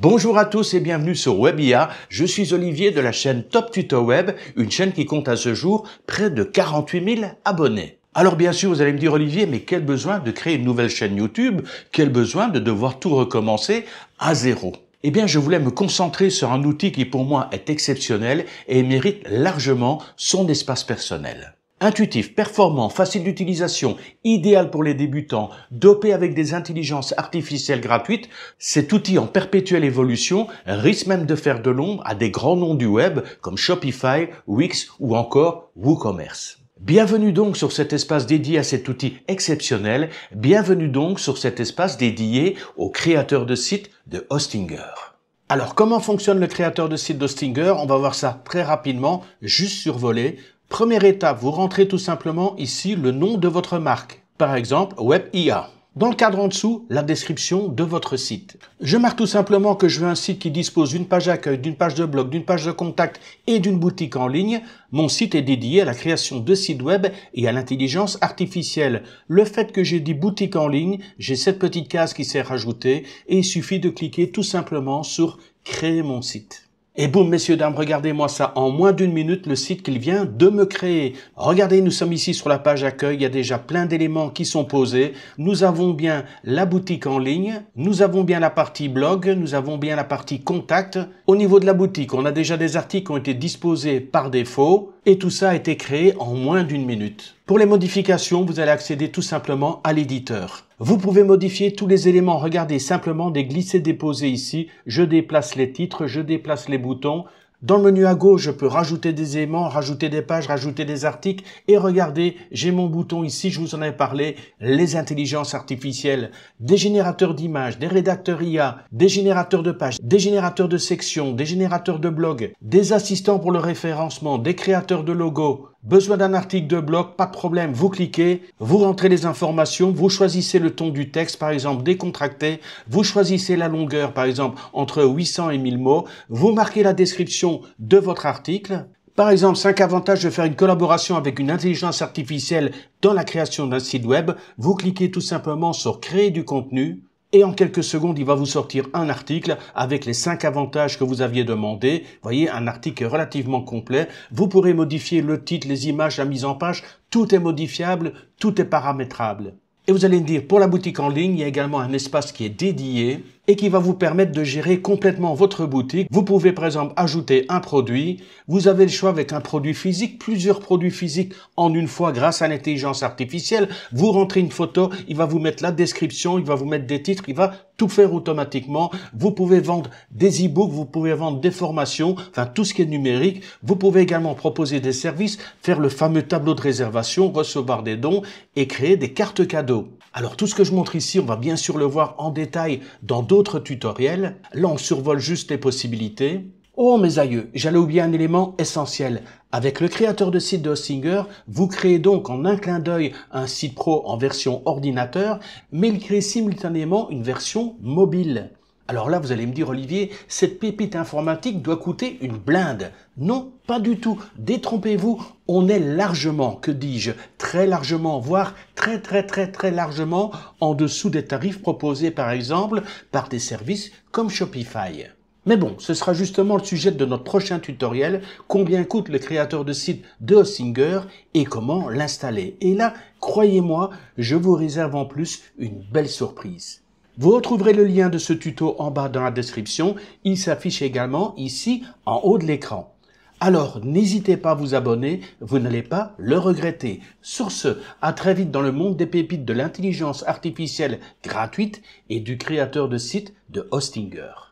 Bonjour à tous et bienvenue sur Webia. Je suis Olivier de la chaîne Top Tuto Web, une chaîne qui compte à ce jour près de 48 000 abonnés. Alors bien sûr, vous allez me dire Olivier, mais quel besoin de créer une nouvelle chaîne YouTube Quel besoin de devoir tout recommencer à zéro eh bien, je voulais me concentrer sur un outil qui pour moi est exceptionnel et mérite largement son espace personnel. Intuitif, performant, facile d'utilisation, idéal pour les débutants, dopé avec des intelligences artificielles gratuites, cet outil en perpétuelle évolution risque même de faire de l'ombre à des grands noms du web comme Shopify, Wix ou encore WooCommerce. Bienvenue donc sur cet espace dédié à cet outil exceptionnel, bienvenue donc sur cet espace dédié aux créateurs de sites de Hostinger. Alors, comment fonctionne le créateur de site d'Hostinger On va voir ça très rapidement, juste survolé. Première étape, vous rentrez tout simplement ici le nom de votre marque. Par exemple, WebIA. Dans le cadre en dessous, la description de votre site. Je marque tout simplement que je veux un site qui dispose d'une page d'accueil, d'une page de blog, d'une page de contact et d'une boutique en ligne. Mon site est dédié à la création de sites web et à l'intelligence artificielle. Le fait que j'ai dit boutique en ligne, j'ai cette petite case qui s'est rajoutée et il suffit de cliquer tout simplement sur créer mon site. Et boum, messieurs, dames, regardez-moi ça. En moins d'une minute, le site qu'il vient de me créer. Regardez, nous sommes ici sur la page accueil. Il y a déjà plein d'éléments qui sont posés. Nous avons bien la boutique en ligne. Nous avons bien la partie blog. Nous avons bien la partie contact. Au niveau de la boutique, on a déjà des articles qui ont été disposés par défaut et tout ça a été créé en moins d'une minute. Pour les modifications, vous allez accéder tout simplement à l'éditeur. Vous pouvez modifier tous les éléments, regardez simplement des glissés déposés ici, je déplace les titres, je déplace les boutons, dans le menu à gauche, je peux rajouter des éléments, rajouter des pages, rajouter des articles. Et regardez, j'ai mon bouton ici, je vous en ai parlé, les intelligences artificielles, des générateurs d'images, des rédacteurs IA, des générateurs de pages, des générateurs de sections, des générateurs de blogs, des assistants pour le référencement, des créateurs de logos, Besoin d'un article de blog, pas de problème, vous cliquez, vous rentrez les informations, vous choisissez le ton du texte, par exemple décontracté, vous choisissez la longueur, par exemple entre 800 et 1000 mots, vous marquez la description de votre article, par exemple, 5 avantages de faire une collaboration avec une intelligence artificielle dans la création d'un site web. Vous cliquez tout simplement sur créer du contenu. Et en quelques secondes, il va vous sortir un article avec les cinq avantages que vous aviez demandé. Voyez, un article relativement complet. Vous pourrez modifier le titre, les images, la mise en page. Tout est modifiable, tout est paramétrable. Et vous allez me dire, pour la boutique en ligne, il y a également un espace qui est dédié et qui va vous permettre de gérer complètement votre boutique. Vous pouvez par exemple ajouter un produit. Vous avez le choix avec un produit physique, plusieurs produits physiques en une fois grâce à l'intelligence artificielle. Vous rentrez une photo, il va vous mettre la description, il va vous mettre des titres, il va tout faire automatiquement. Vous pouvez vendre des e-books, vous pouvez vendre des formations, enfin tout ce qui est numérique. Vous pouvez également proposer des services, faire le fameux tableau de réservation, recevoir des dons et créer des cartes cadeaux. Alors tout ce que je montre ici, on va bien sûr le voir en détail dans d'autres tutoriels. Là, on survole juste les possibilités. Oh mes aïeux, j'allais oublier un élément essentiel. Avec le créateur de site de Hostinger, vous créez donc en un clin d'œil un site pro en version ordinateur, mais il crée simultanément une version mobile. Alors là, vous allez me dire, Olivier, cette pépite informatique doit coûter une blinde. Non, pas du tout. Détrompez-vous, on est largement, que dis-je, très largement, voire très très très très largement en dessous des tarifs proposés par exemple par des services comme Shopify. Mais bon, ce sera justement le sujet de notre prochain tutoriel, combien coûte le créateur de site de Hossinger et comment l'installer. Et là, croyez-moi, je vous réserve en plus une belle surprise. Vous retrouverez le lien de ce tuto en bas dans la description. Il s'affiche également ici en haut de l'écran. Alors, n'hésitez pas à vous abonner, vous n'allez pas le regretter. Sur ce, à très vite dans le monde des pépites de l'intelligence artificielle gratuite et du créateur de sites de Hostinger.